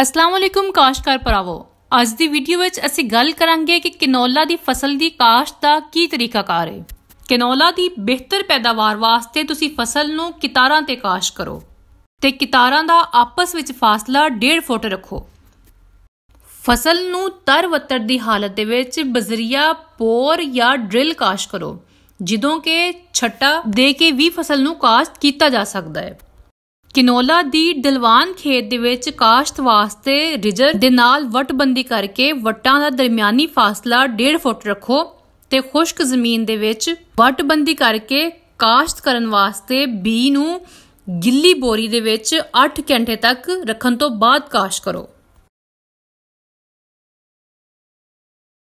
ਅਸਲਾਮ ਅਲੈਕੁਮ ਕਾਸ਼ਤਕਾਰ ਪਰਾਵੋ ਅੱਜ ਦੀ ਵੀਡੀਓ ਵਿੱਚ ਅਸੀਂ ਗੱਲ ਕਰਾਂਗੇ ਕਿ ਕਿਨੋਲਾ ਦੀ ਫਸਲ ਦੀ ਕਾਸ਼ਤ ਦਾ ਕੀ ਤਰੀਕਾਕਾਰ ਹੈ ਕਿਨੋਲਾ ਦੀ ਬਿਹਤਰ ਪੈਦਾਵਾਰ ਵਾਸਤੇ ਤੁਸੀਂ ਫਸਲ ਨੂੰ ਕਿਤਾਰਾਂ ਤੇ ਕਾਸ਼ਤ ਕਰੋ ਤੇ ਕਿਤਾਰਾਂ ਦਾ ਆਪਸ ਵਿੱਚ ਫਾਸਲਾ 1.5 ਫੁੱਟ ਰੱਖੋ ਫਸਲ ਨੂੰ ਤਰਵੱਤਰ ਦੀ ਹਾਲਤ ਦੇ ਵਿੱਚ ਬਜ਼ਰੀਆ ਪੋਰ ਜਾਂ ਡ੍ਰਿਲ ਕਾਸ਼ਤ ਕਰੋ ਜਦੋਂ ਕਿ ਛੱਟਾ ਦੇ ਕੇ ਵੀ ਫਸਲ ਨੂੰ ਕਾਸ਼ਤ ਕੀਤਾ ਜਾ ਸਕਦਾ ਹੈ ਕਿਨੋਲਾ ਦੀ ਦਲਵਾਨ ਖੇਤ ਦੇ ਵਿੱਚ ਕਾਸ਼ਤ ਵਾਸਤੇ ਰਿਜਰ ਦੇ ਨਾਲ ਵਟਬੰਦੀ ਕਰਕੇ ਵਟਾਂ ਦਾ ਦਰਮਿਆਨੀ ਫਾਸਲਾ 1.5 ਫੁੱਟ ਰੱਖੋ ਤੇ ਖੁਸ਼ਕ ਜ਼ਮੀਨ ਦੇ ਵਿੱਚ ਵਟਬੰਦੀ ਕਰਕੇ ਕਾਸ਼ਤ ਕਰਨ ਵਾਸਤੇ ਬੀ ਨੂੰ ਗਿੱਲੀ ਬੋਰੀ ਦੇ ਵਿੱਚ 8 ਘੰਟੇ ਤੱਕ ਰੱਖਣ ਤੋਂ ਬਾਅਦ ਕਾਸ਼ਤ ਕਰੋ